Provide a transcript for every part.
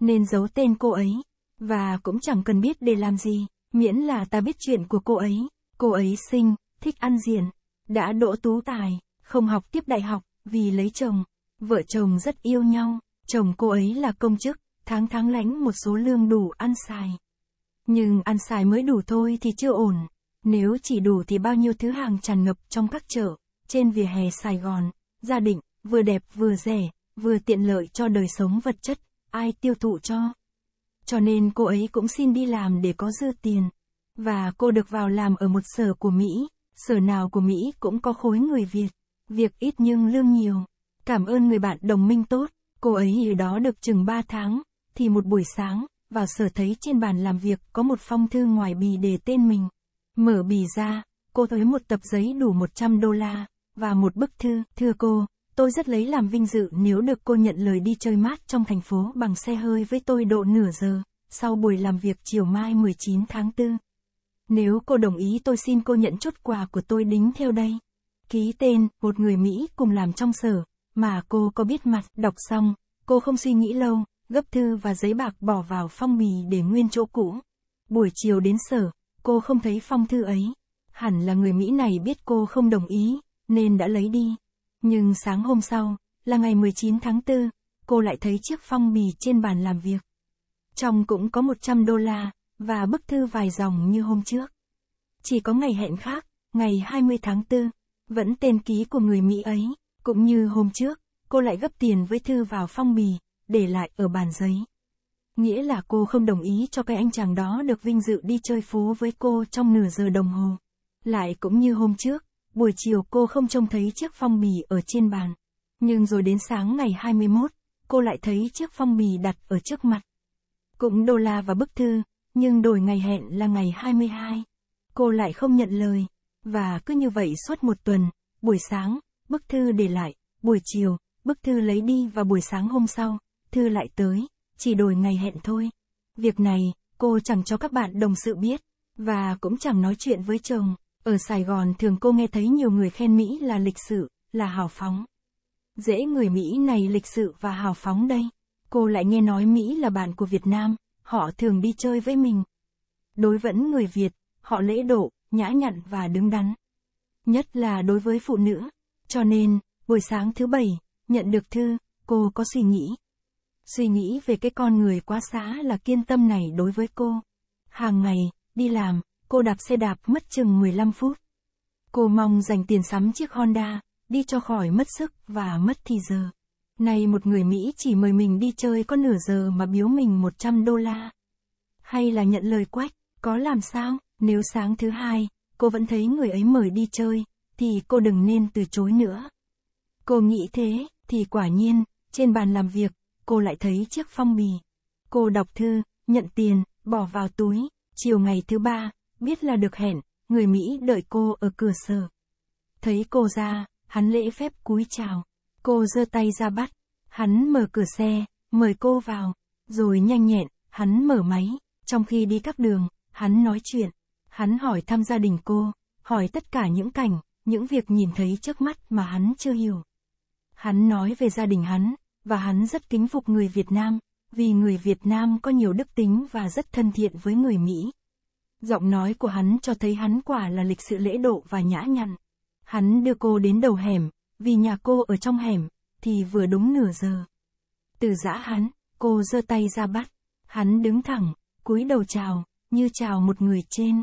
nên giấu tên cô ấy. Và cũng chẳng cần biết để làm gì, miễn là ta biết chuyện của cô ấy. Cô ấy xinh, thích ăn diện, đã đỗ tú tài, không học tiếp đại học, vì lấy chồng. Vợ chồng rất yêu nhau, chồng cô ấy là công chức, tháng tháng lãnh một số lương đủ ăn xài. Nhưng ăn xài mới đủ thôi thì chưa ổn. Nếu chỉ đủ thì bao nhiêu thứ hàng tràn ngập trong các chợ, trên vỉa hè Sài Gòn, gia đình, vừa đẹp vừa rẻ, vừa tiện lợi cho đời sống vật chất ai tiêu thụ cho. Cho nên cô ấy cũng xin đi làm để có dư tiền. Và cô được vào làm ở một sở của Mỹ, sở nào của Mỹ cũng có khối người Việt. Việc ít nhưng lương nhiều. Cảm ơn người bạn đồng minh tốt, cô ấy ở đó được chừng 3 tháng, thì một buổi sáng, vào sở thấy trên bàn làm việc có một phong thư ngoài bì để tên mình. Mở bì ra, cô thấy một tập giấy đủ 100 đô la, và một bức thư, thưa cô, Tôi rất lấy làm vinh dự nếu được cô nhận lời đi chơi mát trong thành phố bằng xe hơi với tôi độ nửa giờ, sau buổi làm việc chiều mai 19 tháng 4. Nếu cô đồng ý tôi xin cô nhận chút quà của tôi đính theo đây. Ký tên, một người Mỹ cùng làm trong sở, mà cô có biết mặt, đọc xong, cô không suy nghĩ lâu, gấp thư và giấy bạc bỏ vào phong bì để nguyên chỗ cũ. Buổi chiều đến sở, cô không thấy phong thư ấy. Hẳn là người Mỹ này biết cô không đồng ý, nên đã lấy đi. Nhưng sáng hôm sau, là ngày 19 tháng 4, cô lại thấy chiếc phong bì trên bàn làm việc. Trong cũng có 100 đô la, và bức thư vài dòng như hôm trước. Chỉ có ngày hẹn khác, ngày 20 tháng 4, vẫn tên ký của người Mỹ ấy, cũng như hôm trước, cô lại gấp tiền với thư vào phong bì, để lại ở bàn giấy. Nghĩa là cô không đồng ý cho cái anh chàng đó được vinh dự đi chơi phố với cô trong nửa giờ đồng hồ. Lại cũng như hôm trước, Buổi chiều cô không trông thấy chiếc phong bì ở trên bàn. Nhưng rồi đến sáng ngày 21, cô lại thấy chiếc phong bì đặt ở trước mặt. Cũng đô la và bức thư, nhưng đổi ngày hẹn là ngày 22. Cô lại không nhận lời, và cứ như vậy suốt một tuần, buổi sáng, bức thư để lại, buổi chiều, bức thư lấy đi và buổi sáng hôm sau, thư lại tới, chỉ đổi ngày hẹn thôi. Việc này, cô chẳng cho các bạn đồng sự biết, và cũng chẳng nói chuyện với chồng. Ở Sài Gòn thường cô nghe thấy nhiều người khen Mỹ là lịch sự, là hào phóng. Dễ người Mỹ này lịch sự và hào phóng đây. Cô lại nghe nói Mỹ là bạn của Việt Nam, họ thường đi chơi với mình. Đối vẫn người Việt, họ lễ độ, nhã nhặn và đứng đắn. Nhất là đối với phụ nữ. Cho nên, buổi sáng thứ bảy, nhận được thư, cô có suy nghĩ. Suy nghĩ về cái con người quá xã là kiên tâm này đối với cô. Hàng ngày, đi làm, cô đạp xe đạp mất chừng 15 phút. Cô mong dành tiền sắm chiếc Honda, đi cho khỏi mất sức và mất thì giờ. Này một người Mỹ chỉ mời mình đi chơi có nửa giờ mà biếu mình 100 đô la. Hay là nhận lời quách, có làm sao, nếu sáng thứ hai, cô vẫn thấy người ấy mời đi chơi, thì cô đừng nên từ chối nữa. Cô nghĩ thế, thì quả nhiên, trên bàn làm việc, cô lại thấy chiếc phong bì. Cô đọc thư, nhận tiền, bỏ vào túi, chiều ngày thứ ba, biết là được hẹn, người Mỹ đợi cô ở cửa sở. Thấy cô ra, hắn lễ phép cúi chào. Cô giơ tay ra bắt, hắn mở cửa xe, mời cô vào, rồi nhanh nhẹn, hắn mở máy, trong khi đi các đường, hắn nói chuyện, hắn hỏi thăm gia đình cô, hỏi tất cả những cảnh, những việc nhìn thấy trước mắt mà hắn chưa hiểu. Hắn nói về gia đình hắn, và hắn rất kính phục người Việt Nam, vì người Việt Nam có nhiều đức tính và rất thân thiện với người Mỹ. Giọng nói của hắn cho thấy hắn quả là lịch sự lễ độ và nhã nhặn. Hắn đưa cô đến đầu hẻm, vì nhà cô ở trong hẻm, thì vừa đúng nửa giờ. Từ giã hắn, cô giơ tay ra bắt. Hắn đứng thẳng, cúi đầu chào, như chào một người trên.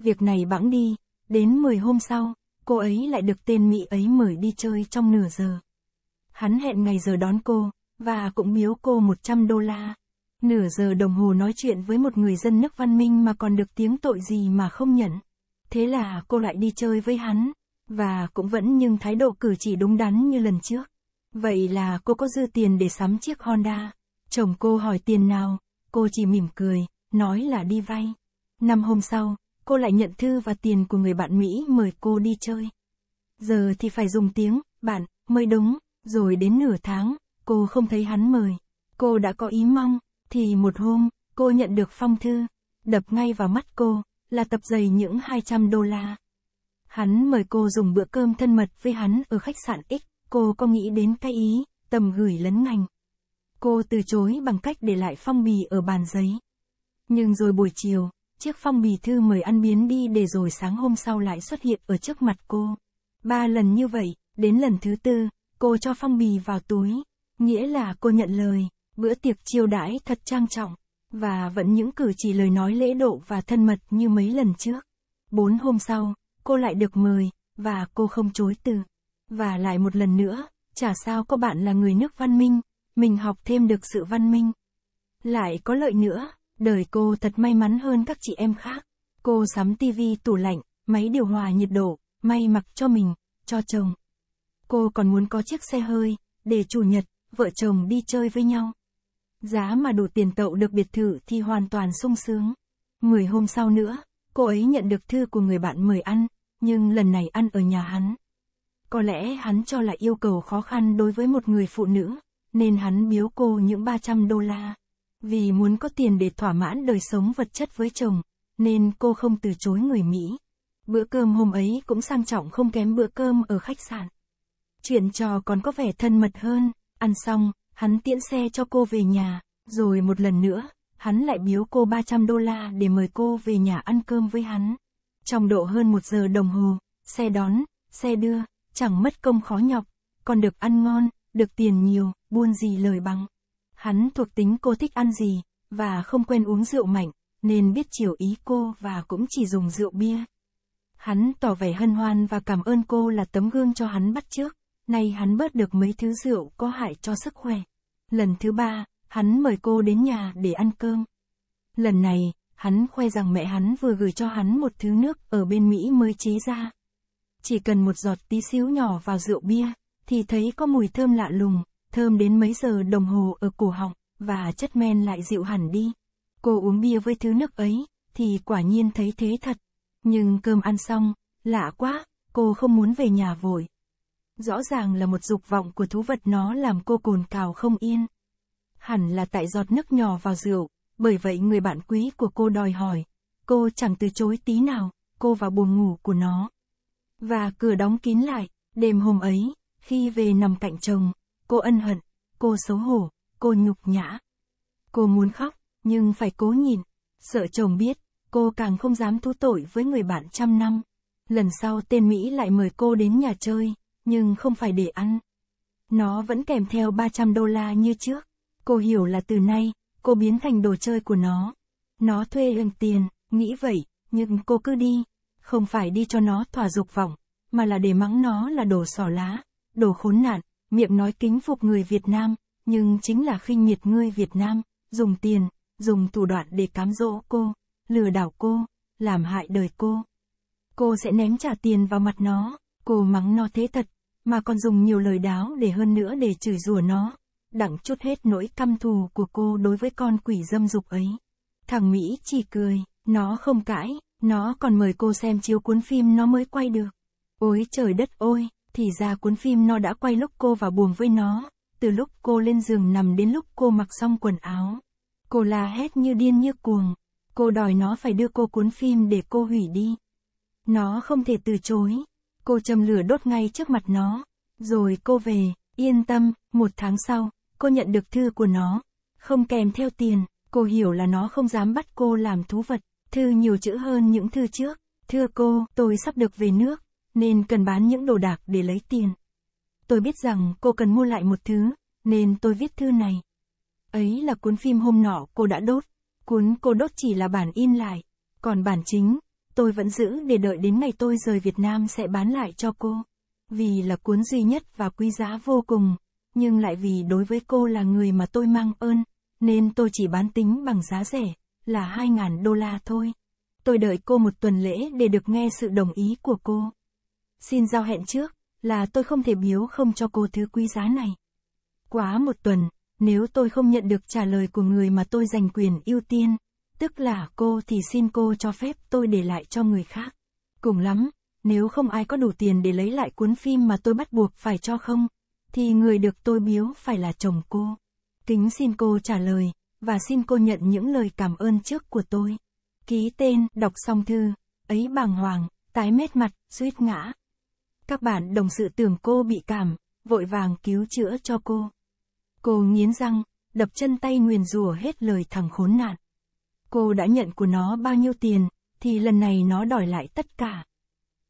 Việc này bẵng đi, đến 10 hôm sau, cô ấy lại được tên Mỹ ấy mời đi chơi trong nửa giờ. Hắn hẹn ngày giờ đón cô, và cũng miếu cô 100 đô la. Nửa giờ đồng hồ nói chuyện với một người dân nước văn minh mà còn được tiếng tội gì mà không nhận. Thế là cô lại đi chơi với hắn, và cũng vẫn nhưng thái độ cử chỉ đúng đắn như lần trước. Vậy là cô có dư tiền để sắm chiếc Honda. Chồng cô hỏi tiền nào, cô chỉ mỉm cười, nói là đi vay. Năm hôm sau, cô lại nhận thư và tiền của người bạn Mỹ mời cô đi chơi. Giờ thì phải dùng tiếng, bạn, mới đúng, rồi đến nửa tháng, cô không thấy hắn mời. Cô đã có ý mong, thì một hôm, cô nhận được phong thư, đập ngay vào mắt cô, là tập giày những 200 đô la. Hắn mời cô dùng bữa cơm thân mật với hắn ở khách sạn X, cô có nghĩ đến cái ý, tầm gửi lấn ngành. Cô từ chối bằng cách để lại phong bì ở bàn giấy. Nhưng rồi buổi chiều, chiếc phong bì thư mời ăn biến đi để rồi sáng hôm sau lại xuất hiện ở trước mặt cô. Ba lần như vậy, đến lần thứ tư, cô cho phong bì vào túi, nghĩa là cô nhận lời. Bữa tiệc chiêu đãi thật trang trọng, và vẫn những cử chỉ lời nói lễ độ và thân mật như mấy lần trước. Bốn hôm sau, cô lại được mời, và cô không chối từ. Và lại một lần nữa, chả sao có bạn là người nước văn minh, mình học thêm được sự văn minh. Lại có lợi nữa, đời cô thật may mắn hơn các chị em khác. Cô sắm tivi, tủ lạnh, máy điều hòa nhiệt độ, may mặc cho mình, cho chồng. Cô còn muốn có chiếc xe hơi, để chủ nhật, vợ chồng đi chơi với nhau. Giá mà đủ tiền tậu được biệt thự thì hoàn toàn sung sướng. Mười hôm sau nữa, cô ấy nhận được thư của người bạn mời ăn, nhưng lần này ăn ở nhà hắn. Có lẽ hắn cho là yêu cầu khó khăn đối với một người phụ nữ, nên hắn biếu cô những 300 đô la. Vì muốn có tiền để thỏa mãn đời sống vật chất với chồng, nên cô không từ chối người Mỹ. Bữa cơm hôm ấy cũng sang trọng không kém bữa cơm ở khách sạn. Chuyện trò còn có vẻ thân mật hơn, ăn xong, hắn tiễn xe cho cô về nhà, rồi một lần nữa, hắn lại biếu cô 300 đô la để mời cô về nhà ăn cơm với hắn. Trong độ hơn một giờ đồng hồ, xe đón, xe đưa, chẳng mất công khó nhọc, còn được ăn ngon, được tiền nhiều, buôn gì lời bằng. Hắn thuộc tính cô thích ăn gì, và không quen uống rượu mạnh, nên biết chiều ý cô và cũng chỉ dùng rượu bia. Hắn tỏ vẻ hân hoan và cảm ơn cô là tấm gương cho hắn bắt chước nay hắn bớt được mấy thứ rượu có hại cho sức khỏe. Lần thứ ba, hắn mời cô đến nhà để ăn cơm. Lần này, hắn khoe rằng mẹ hắn vừa gửi cho hắn một thứ nước ở bên Mỹ mới chế ra. Chỉ cần một giọt tí xíu nhỏ vào rượu bia, thì thấy có mùi thơm lạ lùng, thơm đến mấy giờ đồng hồ ở cổ họng, và chất men lại dịu hẳn đi. Cô uống bia với thứ nước ấy, thì quả nhiên thấy thế thật. Nhưng cơm ăn xong, lạ quá, cô không muốn về nhà vội, Rõ ràng là một dục vọng của thú vật nó làm cô cồn cào không yên. Hẳn là tại giọt nước nhỏ vào rượu, bởi vậy người bạn quý của cô đòi hỏi. Cô chẳng từ chối tí nào, cô vào buồng ngủ của nó. Và cửa đóng kín lại, đêm hôm ấy, khi về nằm cạnh chồng, cô ân hận, cô xấu hổ, cô nhục nhã. Cô muốn khóc, nhưng phải cố nhìn, sợ chồng biết, cô càng không dám thú tội với người bạn trăm năm. Lần sau tên Mỹ lại mời cô đến nhà chơi, nhưng không phải để ăn. Nó vẫn kèm theo 300 đô la như trước. Cô hiểu là từ nay, cô biến thành đồ chơi của nó. Nó thuê hưởng tiền, nghĩ vậy, nhưng cô cứ đi. Không phải đi cho nó thỏa dục vọng, mà là để mắng nó là đồ sỏ lá, đồ khốn nạn, miệng nói kính phục người Việt Nam, nhưng chính là khinh nhiệt người Việt Nam, dùng tiền, dùng thủ đoạn để cám dỗ cô, lừa đảo cô, làm hại đời cô. Cô sẽ ném trả tiền vào mặt nó, cô mắng nó thế thật, mà còn dùng nhiều lời đáo để hơn nữa để chửi rủa nó, đặng chút hết nỗi căm thù của cô đối với con quỷ dâm dục ấy. Thằng Mỹ chỉ cười, nó không cãi, nó còn mời cô xem chiếu cuốn phim nó mới quay được. Ôi trời đất ôi, thì ra cuốn phim nó đã quay lúc cô vào buồng với nó, từ lúc cô lên giường nằm đến lúc cô mặc xong quần áo. Cô la hét như điên như cuồng, cô đòi nó phải đưa cô cuốn phim để cô hủy đi. Nó không thể từ chối, cô châm lửa đốt ngay trước mặt nó. Rồi cô về, yên tâm, một tháng sau, cô nhận được thư của nó. Không kèm theo tiền, cô hiểu là nó không dám bắt cô làm thú vật. Thư nhiều chữ hơn những thư trước. Thưa cô, tôi sắp được về nước, nên cần bán những đồ đạc để lấy tiền. Tôi biết rằng cô cần mua lại một thứ, nên tôi viết thư này. Ấy là cuốn phim hôm nọ cô đã đốt. Cuốn cô đốt chỉ là bản in lại, còn bản chính, tôi vẫn giữ để đợi đến ngày tôi rời Việt Nam sẽ bán lại cho cô. Vì là cuốn duy nhất và quý giá vô cùng, nhưng lại vì đối với cô là người mà tôi mang ơn, nên tôi chỉ bán tính bằng giá rẻ, là 2.000 đô la thôi. Tôi đợi cô một tuần lễ để được nghe sự đồng ý của cô. Xin giao hẹn trước, là tôi không thể biếu không cho cô thứ quý giá này. Quá một tuần, nếu tôi không nhận được trả lời của người mà tôi dành quyền ưu tiên, Tức là cô thì xin cô cho phép tôi để lại cho người khác. Cùng lắm, nếu không ai có đủ tiền để lấy lại cuốn phim mà tôi bắt buộc phải cho không, thì người được tôi biếu phải là chồng cô. Kính xin cô trả lời, và xin cô nhận những lời cảm ơn trước của tôi. Ký tên, đọc xong thư, ấy bàng hoàng, tái mét mặt, suýt ngã. Các bạn đồng sự tưởng cô bị cảm, vội vàng cứu chữa cho cô. Cô nghiến răng, đập chân tay nguyền rủa hết lời thằng khốn nạn. Cô đã nhận của nó bao nhiêu tiền, thì lần này nó đòi lại tất cả.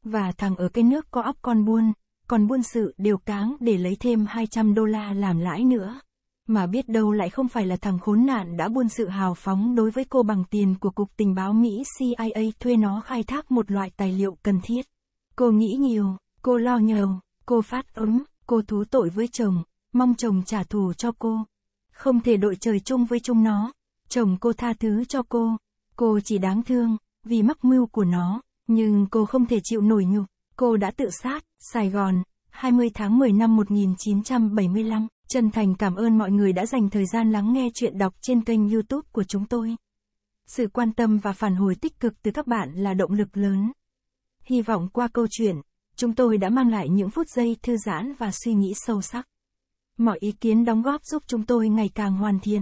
Và thằng ở cái nước có óc con buôn, còn buôn sự đều cáng để lấy thêm 200 đô la làm lãi nữa. Mà biết đâu lại không phải là thằng khốn nạn đã buôn sự hào phóng đối với cô bằng tiền của Cục Tình báo Mỹ CIA thuê nó khai thác một loại tài liệu cần thiết. Cô nghĩ nhiều, cô lo nhiều, cô phát ấm, cô thú tội với chồng, mong chồng trả thù cho cô. Không thể đội trời chung với chúng nó. Chồng cô tha thứ cho cô. Cô chỉ đáng thương, vì mắc mưu của nó. Nhưng cô không thể chịu nổi nhục. Cô đã tự sát, Sài Gòn, 20 tháng 10 năm 1975. Chân thành cảm ơn mọi người đã dành thời gian lắng nghe chuyện đọc trên kênh youtube của chúng tôi. Sự quan tâm và phản hồi tích cực từ các bạn là động lực lớn. Hy vọng qua câu chuyện, chúng tôi đã mang lại những phút giây thư giãn và suy nghĩ sâu sắc. Mọi ý kiến đóng góp giúp chúng tôi ngày càng hoàn thiện.